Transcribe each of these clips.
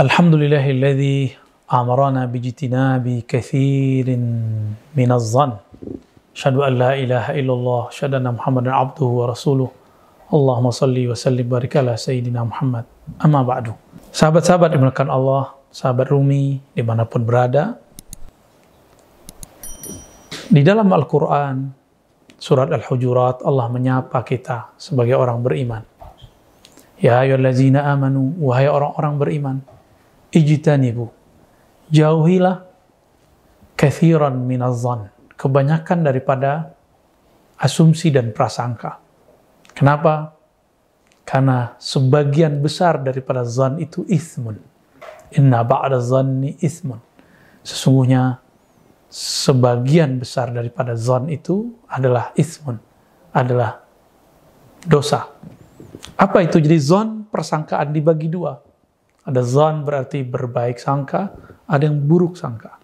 الحمد لله الذي أمرنا باجتناب كثير من الظن أشهد أن لا إله إلا الله أشهد أن محمدا عبده ورسوله اللهم salli وسلم sallim على سيدنا محمد أما بعد Sahabat-sahabat dimuliakan Allah, sahabat Rumi, dimanapun berada. Di dalam Al-Quran, surat Al-Hujurat, Allah menyapa kita sebagai orang beriman. Ya ayyuhallazina amanu, wahai orang-orang beriman ijtanibu jauhilah kathiran minazan kebanyakan daripada asumsi dan prasangka kenapa karena sebagian besar daripada zan itu ismun inna ba'da zanni ismun sesungguhnya sebagian besar daripada zan itu adalah ismun adalah dosa apa itu jadi zon persangkaan dibagi dua ada zon berarti berbaik sangka, ada yang buruk sangka.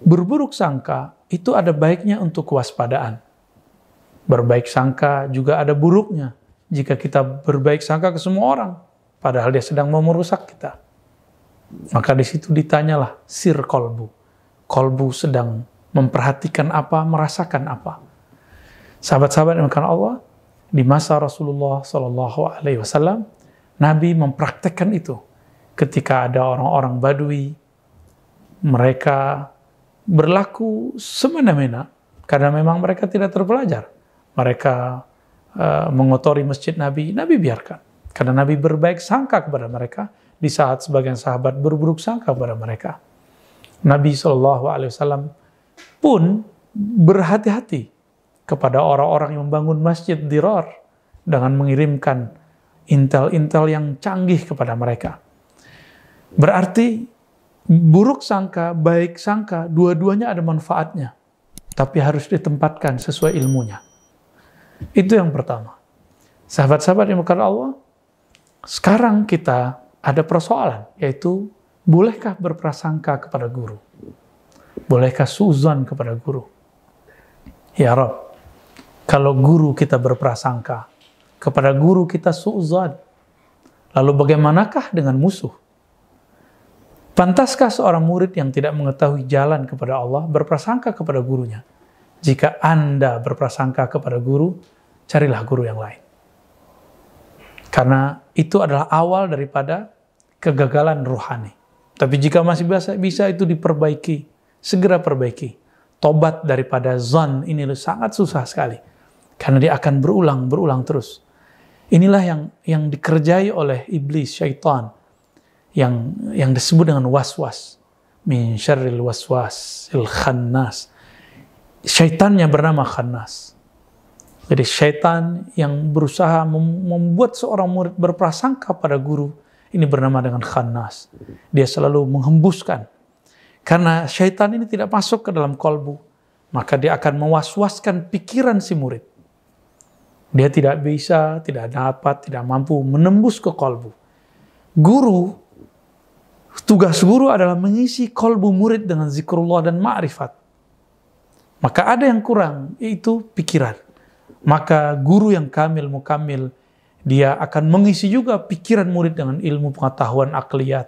Berburuk sangka itu ada baiknya untuk kewaspadaan. Berbaik sangka juga ada buruknya. Jika kita berbaik sangka ke semua orang, padahal dia sedang mau merusak kita. Maka di situ ditanyalah sir kolbu. Kolbu sedang memperhatikan apa, merasakan apa. Sahabat-sahabat yang makan Allah, di masa Rasulullah Shallallahu Alaihi Wasallam, Nabi mempraktekkan itu ketika ada orang-orang Badui, mereka berlaku semena-mena karena memang mereka tidak terpelajar. Mereka uh, mengotori masjid Nabi, Nabi biarkan. Karena Nabi berbaik sangka kepada mereka di saat sebagian sahabat berburuk sangka kepada mereka. Nabi saw pun berhati-hati kepada orang-orang yang membangun masjid di Ror dengan mengirimkan intel-intel yang canggih kepada mereka. Berarti buruk sangka, baik sangka, dua-duanya ada manfaatnya. Tapi harus ditempatkan sesuai ilmunya. Itu yang pertama. Sahabat-sahabat yang bukan Allah, sekarang kita ada persoalan, yaitu bolehkah berprasangka kepada guru? Bolehkah suzon kepada guru? Ya Rob, kalau guru kita berprasangka, kepada guru kita suzon, lalu bagaimanakah dengan musuh? Pantaskah seorang murid yang tidak mengetahui jalan kepada Allah berprasangka kepada gurunya? Jika Anda berprasangka kepada guru, carilah guru yang lain. Karena itu adalah awal daripada kegagalan rohani. Tapi jika masih bisa, bisa itu diperbaiki, segera perbaiki. Tobat daripada zon ini sangat susah sekali. Karena dia akan berulang, berulang terus. Inilah yang yang dikerjai oleh iblis, syaitan yang yang disebut dengan waswas min syarril waswas il khannas syaitannya bernama khannas jadi syaitan yang berusaha membuat seorang murid berprasangka pada guru ini bernama dengan khannas dia selalu menghembuskan karena syaitan ini tidak masuk ke dalam kolbu maka dia akan mewaswaskan pikiran si murid dia tidak bisa, tidak dapat, tidak mampu menembus ke kolbu. Guru Tugas guru adalah mengisi kolbu murid dengan zikrullah dan ma'rifat. Maka ada yang kurang, yaitu pikiran. Maka guru yang kamil, mukamil, dia akan mengisi juga pikiran murid dengan ilmu pengetahuan akliat.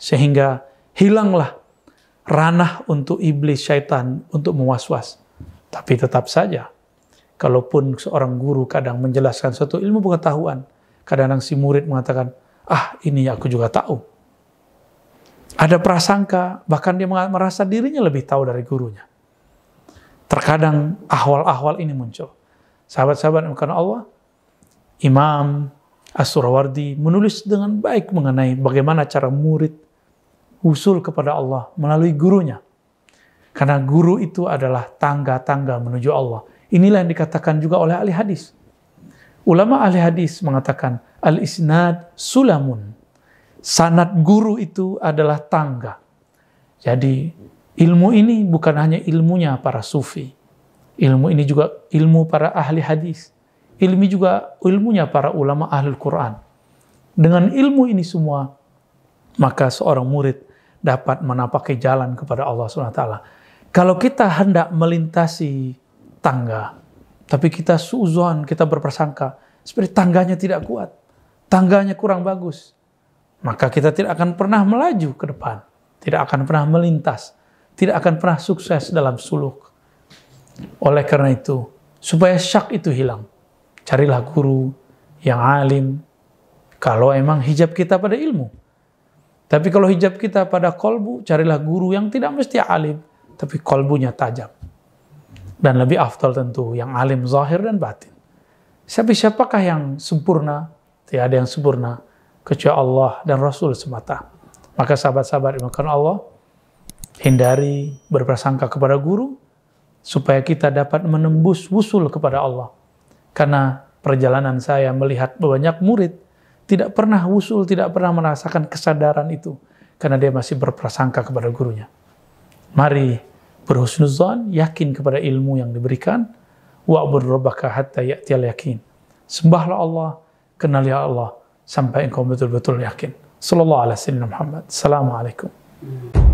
Sehingga hilanglah ranah untuk iblis syaitan untuk mewaswas. Tapi tetap saja, kalaupun seorang guru kadang menjelaskan suatu ilmu pengetahuan, kadang-kadang si murid mengatakan, ah ini aku juga tahu ada prasangka, bahkan dia merasa dirinya lebih tahu dari gurunya. Terkadang ahwal-ahwal ini muncul. Sahabat-sahabat yang Allah, Imam As-Surawardi menulis dengan baik mengenai bagaimana cara murid usul kepada Allah melalui gurunya. Karena guru itu adalah tangga-tangga menuju Allah. Inilah yang dikatakan juga oleh ahli hadis. Ulama ahli hadis mengatakan, Al-isnad sulamun sanat guru itu adalah tangga. Jadi ilmu ini bukan hanya ilmunya para sufi. Ilmu ini juga ilmu para ahli hadis. ilmu juga ilmunya para ulama ahli Quran. Dengan ilmu ini semua, maka seorang murid dapat menapaki jalan kepada Allah SWT. Kalau kita hendak melintasi tangga, tapi kita suzon, kita berprasangka, seperti tangganya tidak kuat, tangganya kurang bagus, maka kita tidak akan pernah melaju ke depan, tidak akan pernah melintas, tidak akan pernah sukses dalam suluk. Oleh karena itu, supaya syak itu hilang, carilah guru yang alim. Kalau emang hijab kita pada ilmu, tapi kalau hijab kita pada kolbu, carilah guru yang tidak mesti alim, tapi kolbunya tajam. Dan lebih aftal tentu yang alim zahir dan batin. Siapa siapakah yang sempurna? Tidak ada yang sempurna kecuali Allah dan Rasul semata. Maka sahabat-sahabat dimakan Allah, hindari berprasangka kepada guru, supaya kita dapat menembus wusul kepada Allah. Karena perjalanan saya melihat banyak murid, tidak pernah wusul, tidak pernah merasakan kesadaran itu. Karena dia masih berprasangka kepada gurunya. Mari berhusnuzon, yakin kepada ilmu yang diberikan. Wa'bud rabbaka hatta ya'tiyal yakin. Sembahlah Allah, kenali Allah sampai engkau betul-betul yakin. Sallallahu alaihi wasallam Muhammad. Assalamualaikum.